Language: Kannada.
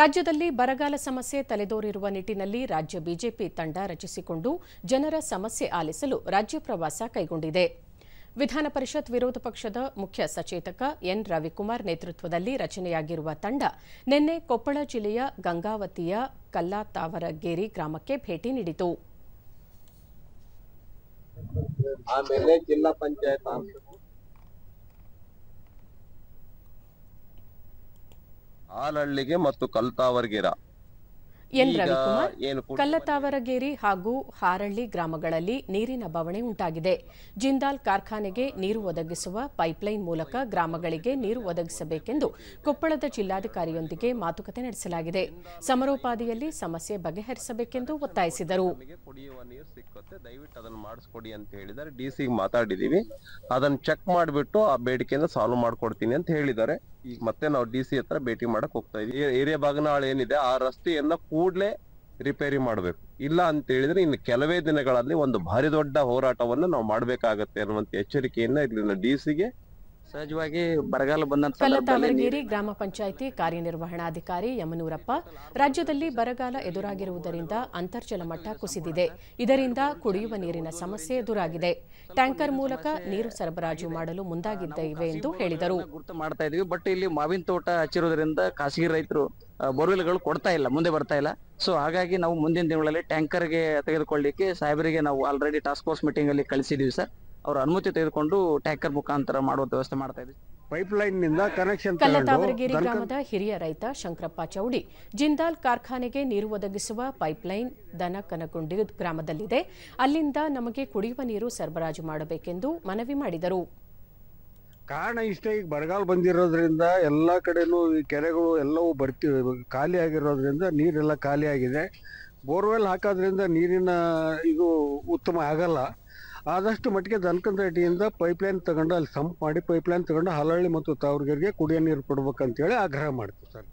ರಾಜ್ಯದಲ್ಲಿ ಬರಗಾಲ ಸಮಸ್ಯೆ ತಲೆದೋರಿರುವ ನಿಟ್ಟನಲ್ಲಿ ರಾಜ್ಯ ಬಿಜೆಪಿ ತಂಡ ರಚಿಸಿಕೊಂಡು ಜನರ ಸಮಸ್ಯೆ ಆಲಿಸಲು ರಾಜ್ಯ ಪ್ರವಾಸ ಕೈಗೊಂಡಿದೆ ವಿಧಾನ ಪರಿಷತ್ ವಿರೋಧ ಪಕ್ಷದ ಮುಖ್ಯ ಸಚೇತಕ ಎನ್ ರವಿಕುಮಾರ್ ನೇತೃತ್ವದಲ್ಲಿ ರಚನೆಯಾಗಿರುವ ತಂಡ ನಿನ್ನೆ ಕೊಪ್ಪಳ ಜಿಲ್ಲೆಯ ಗಂಗಾವತಿಯ ಕಲ್ಲಾತಾವರಗೇರಿ ಗ್ರಾಮಕ್ಕೆ ಭೇಟಿ ನೀಡಿತು ಮತ್ತು ಕಲ್ತಾವರ್ಗಿರ ಕಲ್ಲತಾವರಗೇರಿ ಹಾಗೂ ಹಾರಳ್ಳಿ ಗ್ರಾಮಗಳಲ್ಲಿ ನೀರಿನ ಬವಣೆ ಉಂಟಾಗಿದೆ ಜಿಂದಾಲ್ ಕಾರ್ಖಾನೆಗೆ ನೀರು ಒದಗಿಸುವ ಪೈಪ್ಲೈನ್ ಮೂಲಕ ಗ್ರಾಮಗಳಿಗೆ ನೀರು ಒದಗಿಸಬೇಕೆಂದು ಕೊಪ್ಪಳದ ಜಿಲ್ಲಾಧಿಕಾರಿಯೊಂದಿಗೆ ಮಾತುಕತೆ ನಡೆಸಲಾಗಿದೆ ಸಮರೋಪಾದಿಯಲ್ಲಿ ಸಮಸ್ಯೆ ಬಗೆಹರಿಸಬೇಕೆಂದು ಒತ್ತಾಯಿಸಿದರು ಕುಡಿಯುವ ಸಿಕ್ಕುತ್ತೆ ದಯವಿಟ್ಟು ಮಾಡಿಸ್ಕೊಡಿ ಅಂತ ಹೇಳಿದ್ದಾರೆ ಡಿಸಿಗೆ ಮಾತಾಡಿದೀವಿ ಅದನ್ನು ಚೆಕ್ ಮಾಡಿಬಿಟ್ಟು ಆ ಬೇಡಿಕೆಯಿಂದ ಸಾಲ್ವ್ ಮಾಡ್ಕೊಡ್ತೀನಿ ಅಂತ ಹೇಳಿದ್ದಾರೆ ಈಗ ಮತ್ತೆ ನಾವು ಡಿ ಸಿ ಹತ್ರ ಭೇಟಿ ಮಾಡಕ್ ಹೋಗ್ತಾ ಇದೀವಿ ಏರಿಯಾ ಭಾಗನಾಳ್ ಏನಿದೆ ಆ ರಸ್ತೆಯನ್ನ ಕೂಡಲೇ ರಿಪೇರಿ ಮಾಡಬೇಕು ಇಲ್ಲ ಅಂತ ಹೇಳಿದ್ರೆ ಇನ್ನು ಕೆಲವೇ ದಿನಗಳಲ್ಲಿ ಒಂದು ಭಾರಿ ದೊಡ್ಡ ಹೋರಾಟವನ್ನು ನಾವು ಮಾಡಬೇಕಾಗತ್ತೆ ಅನ್ನುವಂತ ಎಚ್ಚರಿಕೆಯನ್ನ ಇಲ್ಲಿನ ಡಿ ಸಿಗೆ ಸಹಜವಾಗಿ ಬರಗಾಲ ಬಂದಂತ ಗ್ರಾಮ ಪಂಚಾಯಿತಿ ಕಾರ್ಯನಿರ್ವಹಣಾಧಿಕಾರಿ ಯಮನೂರಪ್ಪ ರಾಜ್ಯದಲ್ಲಿ ಬರಗಾಲ ಎದುರಾಗಿರುವುದರಿಂದ ಅಂತರ್ಜಲ ಮಟ್ಟ ಕುಸಿದಿದೆ ಇದರಿಂದ ಕುಡಿಯುವ ನೀರಿನ ಸಮಸ್ಯೆ ಎದುರಾಗಿದೆ ಟ್ಯಾಂಕರ್ ಮೂಲಕ ನೀರು ಸರಬರಾಜು ಮಾಡಲು ಮುಂದಾಗಿದ್ದೇವೆ ಎಂದು ಹೇಳಿದರು ಗುರುತು ಮಾಡ್ತಾ ಇದೀವಿ ಬಟ್ ಇಲ್ಲಿ ಮಾವಿನ ತೋಟ ಹಚ್ಚಿರುವುದರಿಂದ ಖಾಸಗಿ ರೈತರು ಬೋರ್ವೆಲ್ಗಳು ಕೊಡ್ತಾ ಇಲ್ಲ ಮುಂದೆ ಬರ್ತಾ ಇಲ್ಲ ಸೊ ಹಾಗಾಗಿ ನಾವು ಮುಂದಿನ ದಿನಗಳಲ್ಲಿ ಟ್ಯಾಂಕರ್ಗೆ ತೆಗೆದುಕೊಳ್ಳಿಕ್ಕೆ ಸಾಹೇಬರಿಗೆ ನಾವು ಆಲ್ರೆಡಿ ಟಾಸ್ಕ್ ಫೋರ್ಸ್ ಮೀಟಿಂಗ್ ಅಲ್ಲಿ ಕಳಿಸಿದೀವಿ ಸರ್ ಅವರು ಅನುಮತಿ ತೆಗೆದುಕೊಂಡು ಟ್ಯಾಕರ್ ಮುಖಾಂತರ ಮಾಡುವ ವ್ಯವಸ್ಥೆ ಮಾಡ್ತಾ ಇದೆ ಕಲ್ಲತಾವರಗೇರಿ ಕನೆಕ್ಷನ್ ಗ್ರಾಮದ ಹಿರಿಯ ರೈತ ಶಂಕರಪ್ಪ ಚೌಡಿ ಜಿಂದಾಲ್ ಕಾರ್ಖಾನೆಗೆ ನೀರು ಒದಗಿಸುವ ಪೈಪ್ಲೈನ್ ದನಕನಗುಂಡಿ ಗ್ರಾಮದಲ್ಲಿದೆ ಅಲ್ಲಿಂದ ನಮಗೆ ಕುಡಿಯುವ ನೀರು ಸರಬರಾಜು ಮಾಡಬೇಕೆಂದು ಮನವಿ ಮಾಡಿದರು ಕಾರಣ ಇಷ್ಟೇ ಈಗ ಬರಗಾಲ ಬಂದಿರೋದ್ರಿಂದ ಎಲ್ಲ ಕಡೆನೂ ಈ ಕೆರೆಗಳು ಎಲ್ಲವೂ ಬರ್ತಿ ಖಾಲಿ ಆಗಿರೋದ್ರಿಂದ ನೀರೆಲ್ಲ ಖಾಲಿ ಆಗಿದೆ ಬೋರ್ವೆಲ್ ಹಾಕೋದ್ರಿಂದ ನೀರಿನ ಇದು ಉತ್ತಮ ಆಗಲ್ಲ ಆದಷ್ಟು ಮಟ್ಟಿಗೆ ದನಕಂದರೆಡ್ಡಿಯಿಂದ ಪೈಪ್ಲೈನ್ ತಗೊಂಡು ಅಲ್ಲಿ ಸಂಪ್ ಮಾಡಿ ಪೈಪ್ಲೈನ್ ತಗೊಂಡು ಹಲಹಳ್ಳಿ ಮತ್ತು ತಾವರ್ಗರಿಗೆ ಕುಡಿಯೋ ನೀರು ಕೊಡ್ಬೇಕಂತೇಳಿ ಆಗ್ರಹ ಮಾಡ್ತೀವಿ ಸರ್